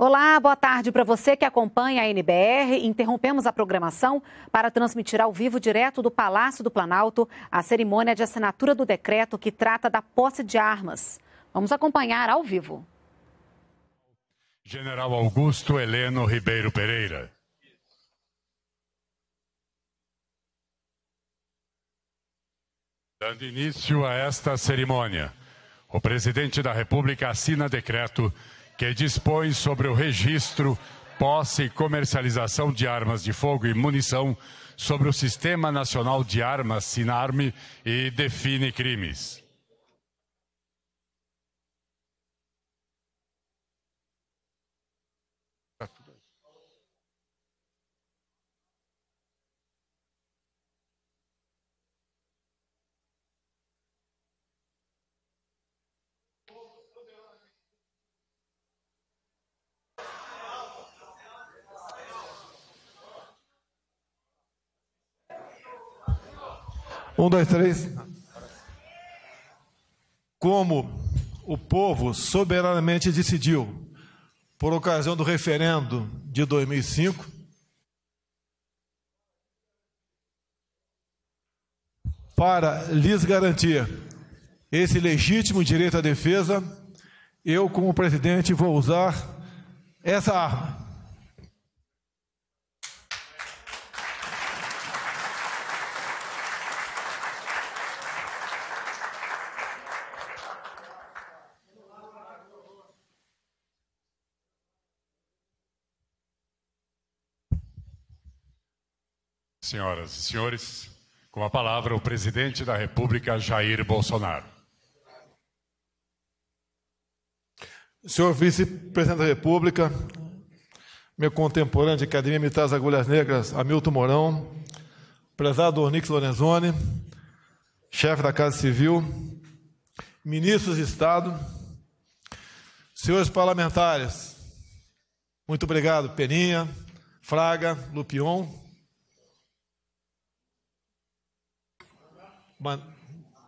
Olá, boa tarde para você que acompanha a NBR. Interrompemos a programação para transmitir ao vivo direto do Palácio do Planalto a cerimônia de assinatura do decreto que trata da posse de armas. Vamos acompanhar ao vivo. General Augusto Heleno Ribeiro Pereira. Dando início a esta cerimônia, o presidente da República assina decreto que dispõe sobre o registro, posse e comercialização de armas de fogo e munição sobre o Sistema Nacional de Armas, SINARME, e define crimes. Um, dois, três. Como o povo soberanamente decidiu, por ocasião do referendo de 2005, para lhes garantir esse legítimo direito à defesa, eu, como presidente, vou usar essa arma. Senhoras e senhores, com a palavra o presidente da República, Jair Bolsonaro. Senhor vice-presidente da República, meu contemporâneo de Academia Militar das Agulhas Negras, Hamilton Mourão, prezado Onix Lorenzoni, chefe da Casa Civil, ministros de Estado, senhores parlamentares, muito obrigado, Peninha, Fraga, Lupion,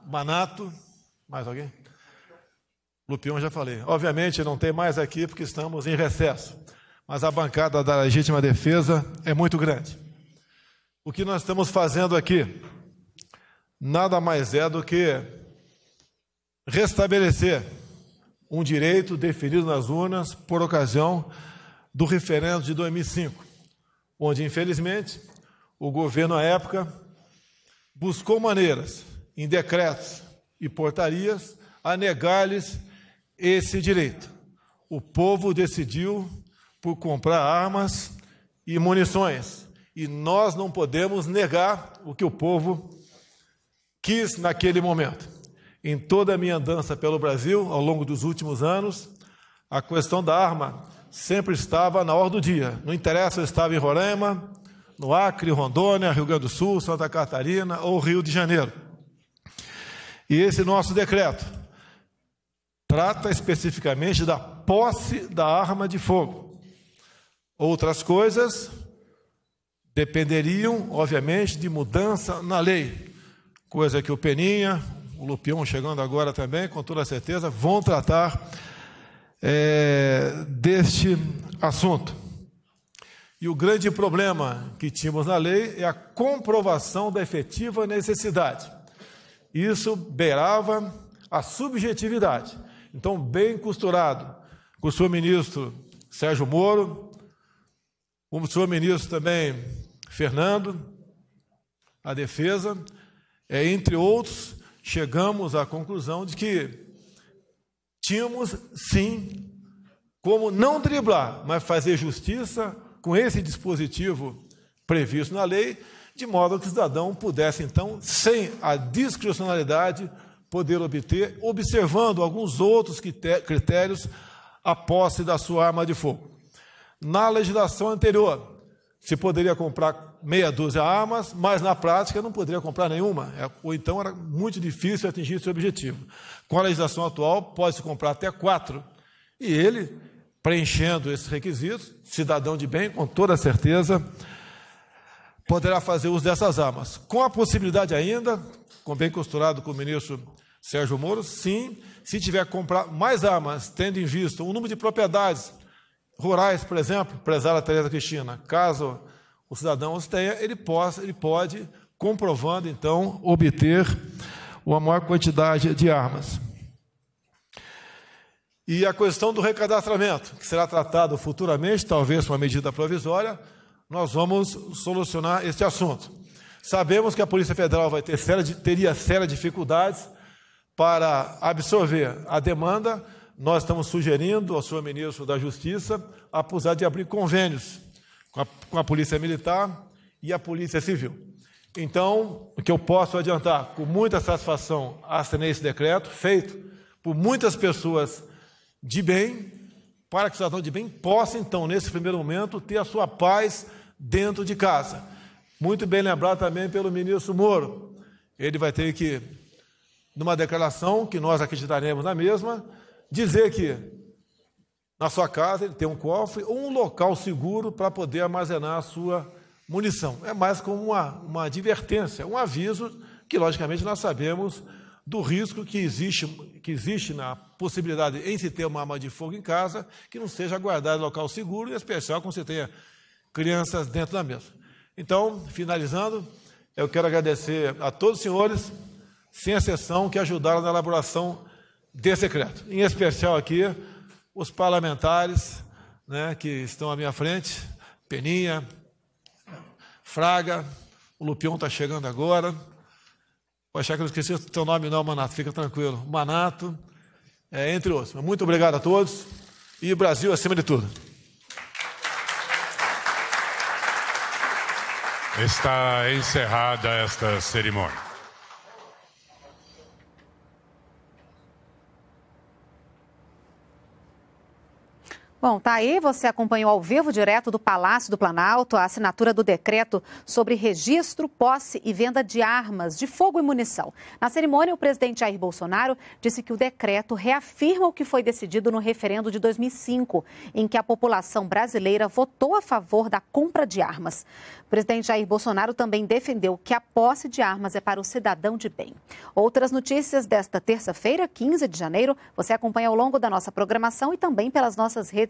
Manato, mais alguém? Lupion já falei. Obviamente não tem mais aqui porque estamos em recesso, mas a bancada da legítima defesa é muito grande. O que nós estamos fazendo aqui nada mais é do que restabelecer um direito definido nas urnas por ocasião do referendo de 2005, onde infelizmente o governo à época buscou maneiras, em decretos e portarias, a negar-lhes esse direito. O povo decidiu por comprar armas e munições, e nós não podemos negar o que o povo quis naquele momento. Em toda a minha andança pelo Brasil, ao longo dos últimos anos, a questão da arma sempre estava na hora do dia. Não interessa se eu estava em Roraima, no Acre, Rondônia, Rio Grande do Sul, Santa Catarina ou Rio de Janeiro. E esse nosso decreto trata especificamente da posse da arma de fogo. Outras coisas dependeriam, obviamente, de mudança na lei, coisa que o Peninha, o Lupion chegando agora também, com toda certeza, vão tratar é, deste assunto. E o grande problema que tínhamos na lei é a comprovação da efetiva necessidade. Isso beirava a subjetividade. Então, bem costurado com o senhor ministro Sérgio Moro, com o senhor ministro também Fernando, a defesa, é, entre outros, chegamos à conclusão de que tínhamos sim como não driblar, mas fazer justiça com esse dispositivo previsto na lei, de modo que o cidadão pudesse, então, sem a discricionalidade, poder obter, observando alguns outros critérios, a posse da sua arma de fogo. Na legislação anterior, se poderia comprar meia dúzia de armas, mas na prática não poderia comprar nenhuma, é, ou então era muito difícil atingir esse objetivo. Com a legislação atual, pode-se comprar até quatro. E ele preenchendo esses requisitos, cidadão de bem, com toda certeza, poderá fazer uso dessas armas. Com a possibilidade ainda, com bem costurado com o ministro Sérgio Moro, sim, se tiver que comprar mais armas, tendo em vista o número de propriedades rurais, por exemplo, prezada Tereza Cristina, caso o cidadão os tenha, ele, possa, ele pode, comprovando então, obter uma maior quantidade de armas. E a questão do recadastramento, que será tratado futuramente, talvez com uma medida provisória, nós vamos solucionar este assunto. Sabemos que a Polícia Federal vai ter séria, teria sérias dificuldades para absorver a demanda. Nós estamos sugerindo ao senhor ministro da Justiça a apusar de abrir convênios com a, com a Polícia Militar e a Polícia Civil. Então, o que eu posso adiantar, com muita satisfação, assinei esse decreto, feito por muitas pessoas de bem, para que o cidadão de bem possa, então, nesse primeiro momento, ter a sua paz dentro de casa. Muito bem lembrado também pelo ministro Moro. Ele vai ter que, numa declaração que nós acreditaremos na mesma, dizer que na sua casa ele tem um cofre ou um local seguro para poder armazenar a sua munição. É mais como uma, uma advertência, um aviso que, logicamente, nós sabemos do risco que existe, que existe na possibilidade em se ter uma arma de fogo em casa que não seja guardada em local seguro, e especial quando você tenha crianças dentro da mesa. Então, finalizando, eu quero agradecer a todos os senhores, sem exceção, que ajudaram na elaboração desse decreto. Em especial aqui, os parlamentares né, que estão à minha frente, Peninha, Fraga, o Lupion está chegando agora, Pode achar que eu esqueci o teu nome, não, Manato, fica tranquilo. Manato, é, entre outros. Muito obrigado a todos e Brasil acima de tudo. Está encerrada esta cerimônia. Bom, tá aí, você acompanhou ao vivo direto do Palácio do Planalto a assinatura do decreto sobre registro, posse e venda de armas de fogo e munição. Na cerimônia, o presidente Jair Bolsonaro disse que o decreto reafirma o que foi decidido no referendo de 2005, em que a população brasileira votou a favor da compra de armas. O presidente Jair Bolsonaro também defendeu que a posse de armas é para o cidadão de bem. Outras notícias desta terça-feira, 15 de janeiro, você acompanha ao longo da nossa programação e também pelas nossas redes